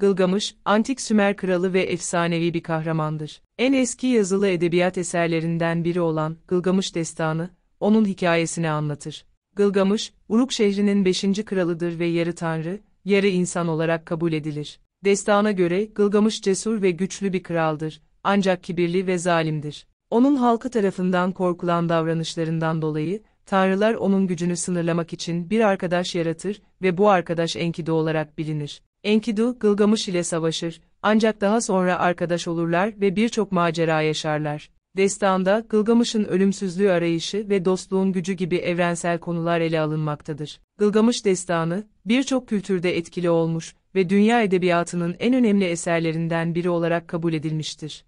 Gılgamış, antik Sümer kralı ve efsanevi bir kahramandır. En eski yazılı edebiyat eserlerinden biri olan Gılgamış Destanı, onun hikayesini anlatır. Gılgamış, Uruk şehrinin beşinci kralıdır ve yarı tanrı, yarı insan olarak kabul edilir. Destana göre Gılgamış cesur ve güçlü bir kraldır, ancak kibirli ve zalimdir. Onun halkı tarafından korkulan davranışlarından dolayı, tanrılar onun gücünü sınırlamak için bir arkadaş yaratır ve bu arkadaş Enkidu olarak bilinir. Enkidu, Gılgamış ile savaşır, ancak daha sonra arkadaş olurlar ve birçok macera yaşarlar. Destanda, Gılgamış'ın ölümsüzlüğü arayışı ve dostluğun gücü gibi evrensel konular ele alınmaktadır. Gılgamış destanı, birçok kültürde etkili olmuş ve dünya edebiyatının en önemli eserlerinden biri olarak kabul edilmiştir.